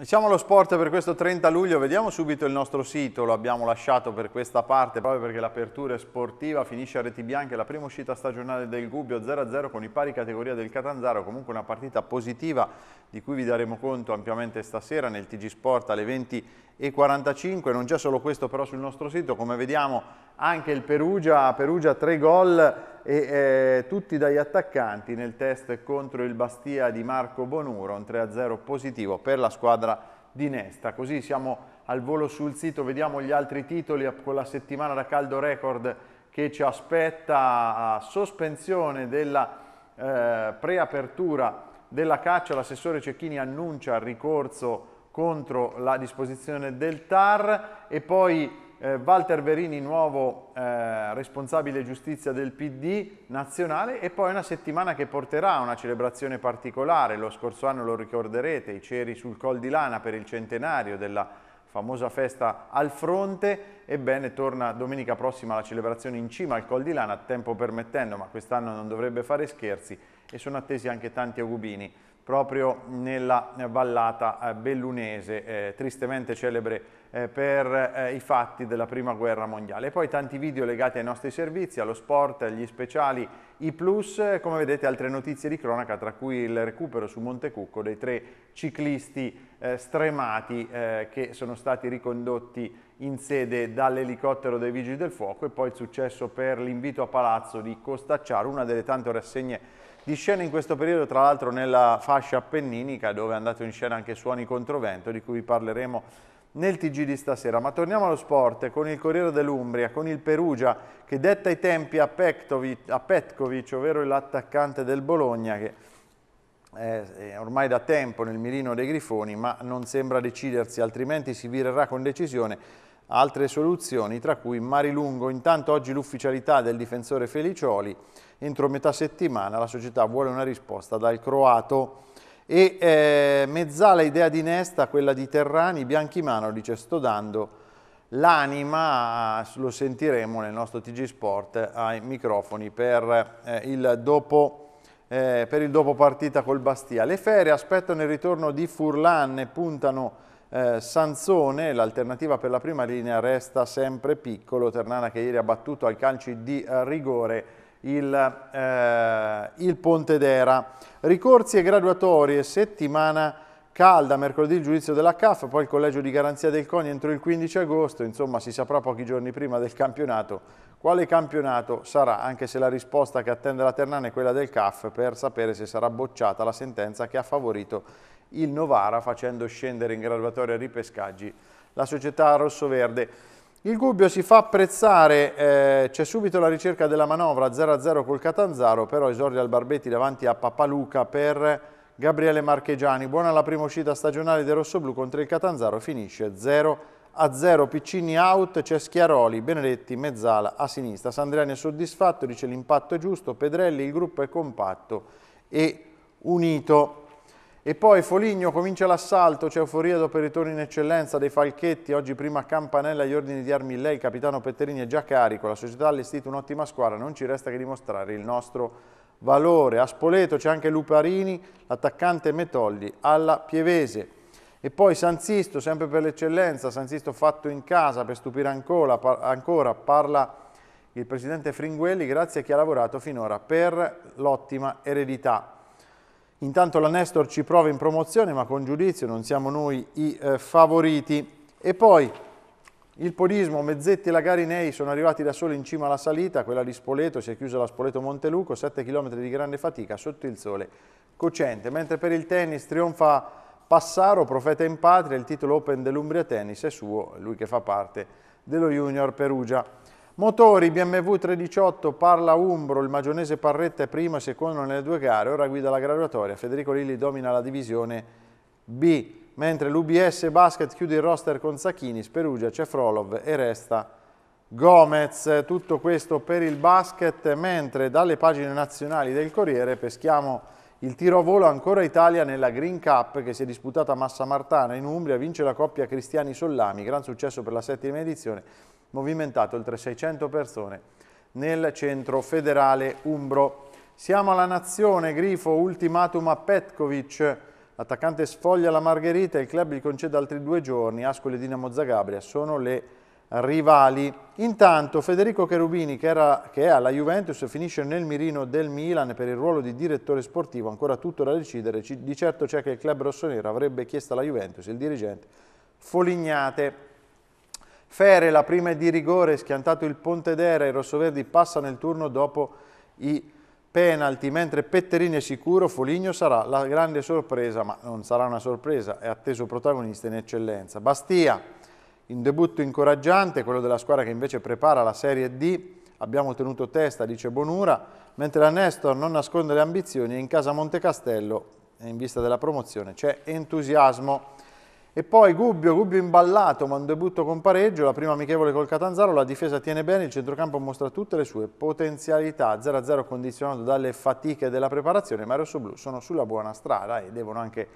Siamo allo sport per questo 30 luglio, vediamo subito il nostro sito, lo abbiamo lasciato per questa parte proprio perché l'apertura è sportiva finisce a reti bianche, la prima uscita stagionale del Gubbio 0-0 con i pari categoria del Catanzaro, comunque una partita positiva di cui vi daremo conto ampiamente stasera nel TG Sport alle 20.45, non c'è solo questo però sul nostro sito, come vediamo anche il Perugia, Perugia 3 gol e eh, tutti dagli attaccanti nel test contro il Bastia di Marco Bonuro, un 3-0 positivo per la squadra di Nesta. Così siamo al volo sul sito, vediamo gli altri titoli eh, con la settimana da caldo record che ci aspetta, sospensione della eh, preapertura della caccia, l'assessore Cecchini annuncia il ricorso contro la disposizione del TAR e poi eh, Walter Verini, nuovo eh, responsabile giustizia del PD nazionale e poi una settimana che porterà una celebrazione particolare. Lo scorso anno lo ricorderete, i ceri sul Col di Lana per il centenario della famosa festa al fronte, ebbene torna domenica prossima la celebrazione in cima al Col di Lana, tempo permettendo, ma quest'anno non dovrebbe fare scherzi e sono attesi anche tanti agubini proprio nella vallata eh, eh, bellunese, eh, tristemente celebre eh, per eh, i fatti della prima guerra mondiale. E poi tanti video legati ai nostri servizi, allo sport, agli speciali, i plus, eh, come vedete altre notizie di cronaca, tra cui il recupero su Montecucco dei tre ciclisti stremati che sono stati ricondotti in sede dall'elicottero dei Vigili del Fuoco e poi il successo per l'invito a palazzo di Costacciaro, una delle tante rassegne di scena in questo periodo, tra l'altro nella fascia appenninica, dove è andato in scena anche Suoni Controvento, di cui parleremo nel TG di stasera. Ma torniamo allo sport, con il Corriere dell'Umbria, con il Perugia, che detta i tempi a, Pektovic, a Petkovic, ovvero l'attaccante del Bologna, che è ormai da tempo nel mirino dei grifoni, ma non sembra decidersi, altrimenti si virerà con decisione altre soluzioni, tra cui Marilungo. Intanto oggi l'ufficialità del difensore Felicioli, entro metà settimana la società vuole una risposta dal croato. E eh, mezzala idea di Nesta, quella di Terrani, Bianchimano dice sto dando l'anima, lo sentiremo nel nostro TG Sport ai microfoni per, eh, il, dopo, eh, per il dopo partita col Bastia. Le ferie aspettano il ritorno di Furlan e puntano eh, Sanzone, l'alternativa per la prima linea resta sempre piccolo, Ternana che ieri ha battuto al calcio di rigore il, eh, il Pontedera. Ricorsi e graduatorie, settimana calda, mercoledì il giudizio della CAF, poi il collegio di garanzia del CONI entro il 15 agosto, insomma si saprà pochi giorni prima del campionato quale campionato sarà, anche se la risposta che attende la Ternana è quella del CAF per sapere se sarà bocciata la sentenza che ha favorito il Novara facendo scendere in graduatoria ripescaggi la società rossoverde. Il Gubbio si fa apprezzare, eh, c'è subito la ricerca della manovra 0-0 col Catanzaro, però esordia al Barbetti davanti a Papaluca per Gabriele Marchegiani. Buona la prima uscita stagionale del Rossoblu contro il Catanzaro, finisce 0-0, Piccini out, c'è Schiaroli, Benedetti, Mezzala a sinistra. Sandriani è soddisfatto, dice l'impatto è giusto, Pedrelli il gruppo è compatto e unito. E poi Foligno comincia l'assalto, c'è euforia dopo il ritorno in eccellenza dei Falchetti, oggi prima Campanella agli ordini di armi lei, capitano Petterini è già carico, la società ha allestito un'ottima squadra, non ci resta che dimostrare il nostro valore. A Spoleto c'è anche Luparini, l'attaccante Metolli alla Pievese. E poi Sanzisto, sempre per l'eccellenza, Sanzisto fatto in casa per stupire ancora, par ancora parla il presidente Fringuelli, grazie a chi ha lavorato finora per l'ottima eredità. Intanto la Nestor ci prova in promozione, ma con giudizio non siamo noi i eh, favoriti. E poi il podismo, Mezzetti e la Garinei sono arrivati da soli in cima alla salita, quella di Spoleto, si è chiusa la Spoleto Monteluco, 7 km di grande fatica sotto il sole cocente. Mentre per il tennis trionfa Passaro, profeta in patria, il titolo Open dell'Umbria Tennis è suo, lui che fa parte dello Junior Perugia. Motori BMW 318, Parla Umbro, il magionese Parretta è primo e secondo nelle due gare, ora guida la graduatoria, Federico Lilli domina la divisione B, mentre l'UBS Basket chiude il roster con Zacchini, Sperugia, Cefrolov e resta Gomez. Tutto questo per il basket, mentre dalle pagine nazionali del Corriere peschiamo il tiro a volo ancora Italia nella Green Cup che si è disputata a Massa Martana in Umbria, vince la coppia Cristiani Sollami, gran successo per la settima edizione movimentato oltre 600 persone nel centro federale Umbro. Siamo alla nazione, grifo, ultimatum a Petkovic. L'attaccante sfoglia la Margherita e il club gli concede altri due giorni. Ascoli e Dinamo Zagabria sono le rivali. Intanto Federico Cherubini, che, era, che è alla Juventus, finisce nel mirino del Milan per il ruolo di direttore sportivo. Ancora tutto da decidere. Di certo c'è che il club rossonero avrebbe chiesto alla Juventus il dirigente Folignate. Fere, la prima è di rigore, schiantato il Ponte d'Era, i rossoverdi passano il turno dopo i penalti, mentre Petterini è sicuro, Foligno sarà la grande sorpresa, ma non sarà una sorpresa, è atteso protagonista in eccellenza. Bastia, in debutto incoraggiante, quello della squadra che invece prepara la Serie D, abbiamo tenuto testa, dice Bonura, mentre la Nestor non nasconde le ambizioni e in casa Montecastello, in vista della promozione, c'è entusiasmo. E poi Gubbio, Gubbio imballato, ma un debutto con pareggio, la prima amichevole col Catanzaro, la difesa tiene bene, il centrocampo mostra tutte le sue potenzialità, 0-0 condizionato dalle fatiche della preparazione, ma i rossoblù sono sulla buona strada e devono anche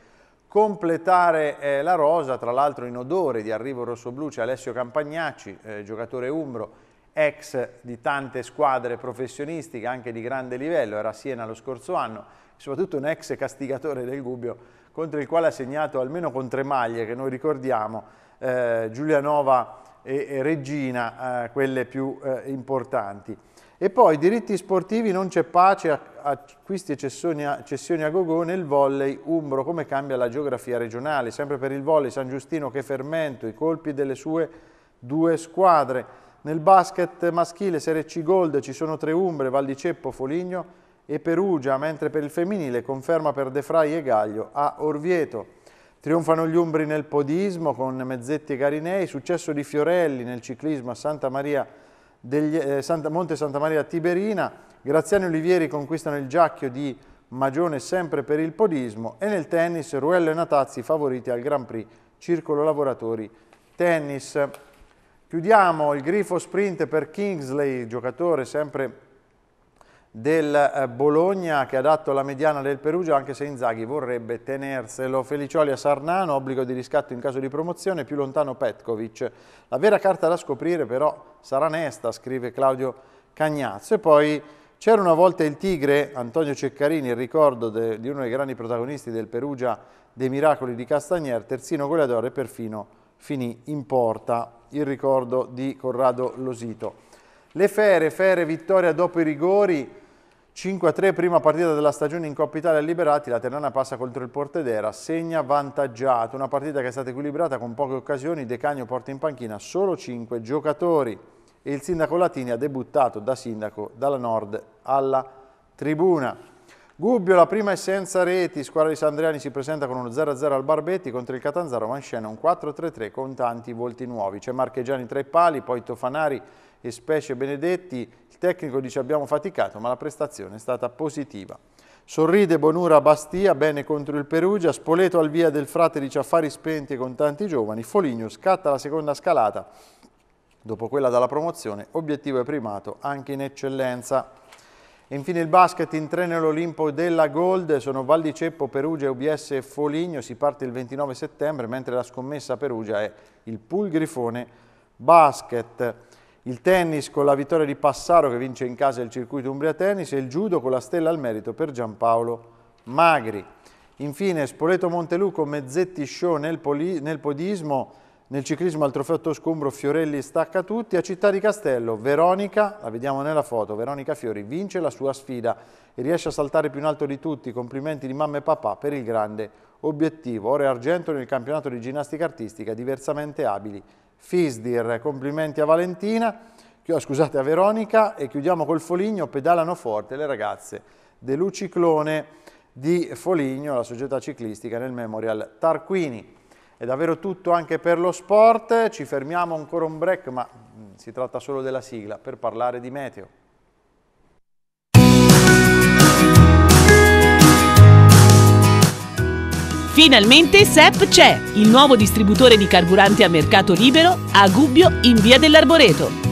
completare eh, la rosa, tra l'altro in odore di arrivo rossoblù c'è Alessio Campagnacci, eh, giocatore umbro, ex di tante squadre professionistiche, anche di grande livello, era a Siena lo scorso anno, soprattutto un ex castigatore del Gubbio contro il quale ha segnato almeno con tre maglie che noi ricordiamo, eh, Giulianova e, e Regina, eh, quelle più eh, importanti. E poi diritti sportivi, non c'è pace, acquisti e cessioni a, cessioni a Gogò nel volley Umbro, come cambia la geografia regionale, sempre per il volley San Giustino che fermento, i colpi delle sue due squadre. Nel basket maschile Serie C Gold ci sono tre Umbre, Val di Ceppo, Foligno, e Perugia, mentre per il femminile conferma per De Frai e Gaglio a Orvieto. Trionfano gli Umbri nel podismo con Mezzetti e Garinei, successo di Fiorelli nel ciclismo a Santa Maria degli, eh, Santa, Monte Santa Maria Tiberina, Graziani Olivieri conquistano il giacchio di Magione sempre per il podismo e nel tennis Ruello e Natazzi favoriti al Grand Prix Circolo Lavoratori Tennis. Chiudiamo il grifo sprint per Kingsley, giocatore sempre del eh, Bologna che ha dato la mediana del Perugia anche se Inzaghi vorrebbe tenerselo. Felicioli a Sarnano, obbligo di riscatto in caso di promozione, più lontano Petkovic. La vera carta da scoprire però sarà Nesta, scrive Claudio Cagnazzo. E poi c'era una volta il Tigre, Antonio Ceccarini, il ricordo de, di uno dei grandi protagonisti del Perugia dei miracoli di Castagnier, terzino goleador e perfino finì in porta il ricordo di Corrado Losito. Le Fere, Fere vittoria dopo i rigori, 5-3 prima partita della stagione in Coppa Italia liberati, la Ternana passa contro il Portedera, segna vantaggiato, una partita che è stata equilibrata con poche occasioni, De Decagno porta in panchina solo 5 giocatori e il sindaco Latini ha debuttato da sindaco dalla Nord alla Tribuna. Gubbio, la prima è senza reti, squadra di Sandriani si presenta con uno 0-0 al Barbetti contro il Catanzaro Mancena, un 4-3-3 con tanti volti nuovi. C'è Marchegiani tra i pali, poi Tofanari e Specie Benedetti. Il tecnico dice abbiamo faticato ma la prestazione è stata positiva. Sorride Bonura Bastia, bene contro il Perugia, Spoleto al via del Frate dice affari spenti con tanti giovani, Foligno scatta la seconda scalata, dopo quella dalla promozione, obiettivo e primato anche in eccellenza. E infine il basket in treno all'Olimpo della Gold, sono Val di Ceppo, Perugia, UBS e Foligno, si parte il 29 settembre, mentre la scommessa Perugia è il Pulgrifone Basket. Il tennis con la vittoria di Passaro che vince in casa il circuito Umbria Tennis e il judo con la stella al merito per Giampaolo Magri. Infine Spoleto Monteluco, Mezzetti Show nel, nel podismo, nel ciclismo al trofeo Toscumbro Fiorelli stacca tutti, a Città di Castello Veronica, la vediamo nella foto, Veronica Fiori vince la sua sfida e riesce a saltare più in alto di tutti, complimenti di mamma e papà per il grande obiettivo. Ore argento nel campionato di ginnastica artistica diversamente abili. Fisdir, complimenti a Valentina, ah, scusate a Veronica e chiudiamo col Foligno, pedalano forte le ragazze dell'Uciclone di Foligno, la società ciclistica nel Memorial Tarquini è davvero tutto anche per lo sport, ci fermiamo ancora un break, ma mm, si tratta solo della sigla, per parlare di meteo. Finalmente SEP c'è, il nuovo distributore di carburanti a mercato libero a Gubbio in via dell'Arboreto.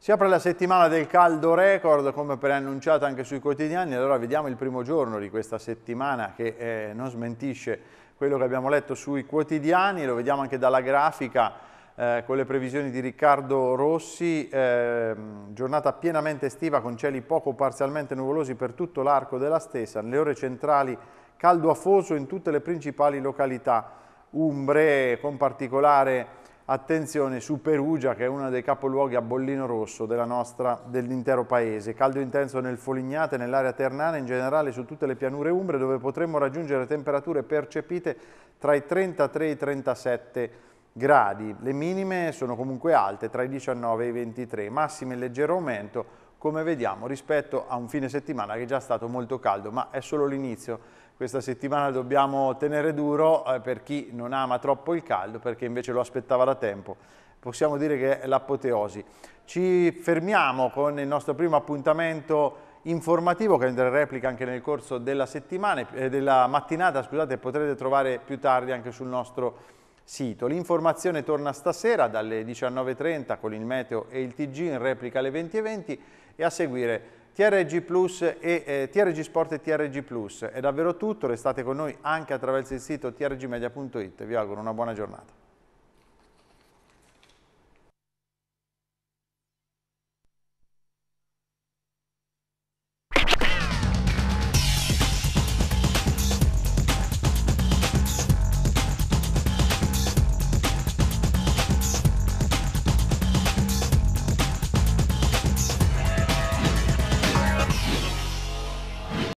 Si apre la settimana del caldo record, come preannunciato anche sui quotidiani, allora vediamo il primo giorno di questa settimana che eh, non smentisce quello che abbiamo letto sui quotidiani, lo vediamo anche dalla grafica eh, con le previsioni di Riccardo Rossi, eh, giornata pienamente estiva con cieli poco parzialmente nuvolosi per tutto l'arco della stessa, nelle ore centrali caldo afoso in tutte le principali località umbre con particolare attenzione su Perugia che è uno dei capoluoghi a bollino rosso dell'intero dell paese. Caldo intenso nel Folignate, nell'area ternana, in generale su tutte le pianure umbre dove potremmo raggiungere temperature percepite tra i 33 e i 37 gradi. Le minime sono comunque alte tra i 19 e i 23, massime in leggero aumento come vediamo rispetto a un fine settimana che è già stato molto caldo ma è solo l'inizio questa settimana dobbiamo tenere duro eh, per chi non ama troppo il caldo, perché invece lo aspettava da tempo. Possiamo dire che è l'apoteosi. Ci fermiamo con il nostro primo appuntamento informativo che andrà in replica anche nel corso della, eh, della mattinata, scusate, potrete trovare più tardi anche sul nostro sito. L'informazione torna stasera dalle 19.30 con il meteo e il TG in replica alle 20.20 e a seguire TRG Plus e eh, TRG Sport e TRG Plus. È davvero tutto, restate con noi anche attraverso il sito trgmedia.it. Vi auguro una buona giornata.